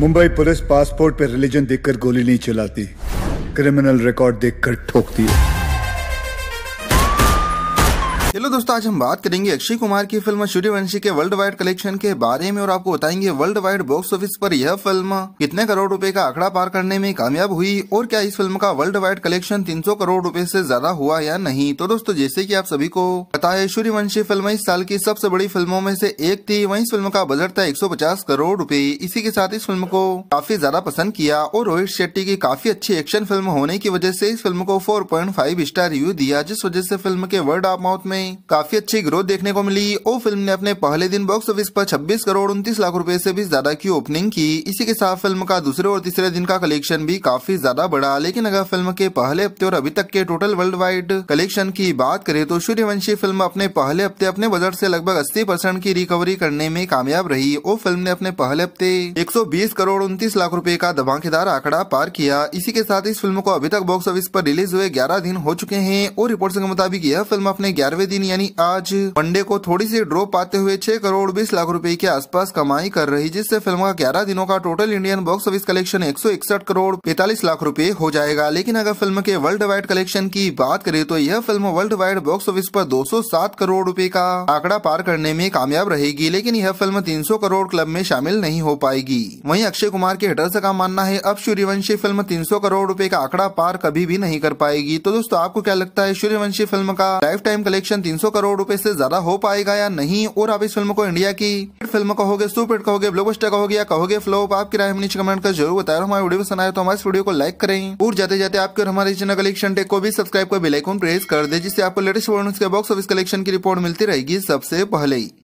Mumbai police passport पर religion देखकर गोली नहीं चलाती क्रिमिनल रिकॉर्ड देखकर ठोकती है चलो दोस्तों आज हम बात करेंगे अक्षय कुमार की फिल्म सूर्यवंशी के वर्ल्ड वाइड कलेक्शन के बारे में और आपको बताएंगे वर्ल्ड वाइड बॉक्स ऑफिस पर यह फिल्म कितने करोड़ रुपए का आंकड़ा पार करने में कामयाब हुई और क्या इस फिल्म का वर्ल्ड वाइड कलेक्शन 300 करोड़ रुपए से ज्यादा हुआ या नहीं तो दोस्तों जैसे की आप सभी को पता है सूर्यवंशी फिल्म इस साल की सबसे बड़ी फिल्मों में से एक थी वही फिल्म का बजट था एक करोड़ रूपए इसी के साथ इस फिल्म को काफी ज्यादा पसंद किया और रोहित शेट्टी की काफी अच्छी एक्शन फिल्म होने की वजह से इस फिल्म को फोर स्टार रिव्यू दिया जिस वजह से फिल्म के वर्ड ऑफ माउथ में में काफी अच्छी ग्रोथ देखने को मिली और फिल्म ने अपने पहले दिन बॉक्स ऑफिस पर 26 करोड़ उनतीस लाख रूपए से भी ज्यादा की ओपनिंग की इसी के साथ फिल्म का दूसरे और तीसरे दिन का कलेक्शन भी काफी ज्यादा बढ़ा लेकिन अगर फिल्म के पहले हफ्ते और अभी तक के टोटल वर्ल्ड वाइड कलेक्शन की बात करें तो सूर्यवंशी फिल्म अपने पहले हफ्ते अपने बजट ऐसी लगभग अस्सी परसेंट की रिकवरी करने में कामयाब रही और फिल्म ने अपने पहले हफ्ते एक करोड़ उनतीस लाख रूपए का धमाकेदार आंकड़ा पार किया इसी के साथ इस फिल्म को अभी तक बॉक्स ऑफिस आरोप रिलीज हुए ग्यारह दिन हो चुके हैं और रिपोर्ट के मुताबिक यह फिल्म अपने ग्यारहवें दिन यानी आज मंडे को थोड़ी सी ड्रॉप आते हुए छह करोड़ बीस लाख रूपए के आसपास कमाई कर रही जिससे फिल्म का ग्यारह दिनों का total Indian box office collection एक करोड़ पैतालीस लाख रूपए हो जाएगा लेकिन अगर फिल्म के वर्ल्ड वाइड कलेक्शन की बात करें तो यह film worldwide box office पर सात करोड़ रूपए का आंकड़ा पार करने में कामयाब रहेगी लेकिन यह फिल्म सौ करोड़ क्लब में शामिल नहीं हो पाएगी वही अक्षय कुमार के हेटर्स का मानना है अब सूर्यवंशी फिल्म 300 करोड़ रूपए का आंकड़ा पार कभी भी नहीं कर पाएगी तो दोस्तों आपको क्या लगता है सूर्यवंशी फिल्म का lifetime collection collection 300 crore रुपए से ज्यादा हो पाएगा या नहीं और आप इस फिल्म को इंडिया की फिल्म कहोगे सुपेट कहोगे ब्लोबस्टर कहोगे या कहोगे फ्लोप आपकी राय नीचे कमेंट कर जरूर बताया हमारे वीडियो पसंद आए तो हमारे वीडियो को लाइक करें और जाते जाते आपके हमारे चैनल कलेक्शन टेक को भी सब्सक्राइब कर बेलाइकॉन प्रेस कर दे जिससे आपको लेटेस्ट बॉक्स ऑफिस कलेक्शन की रिपोर्ट मिलती रहेगी सबसे पहले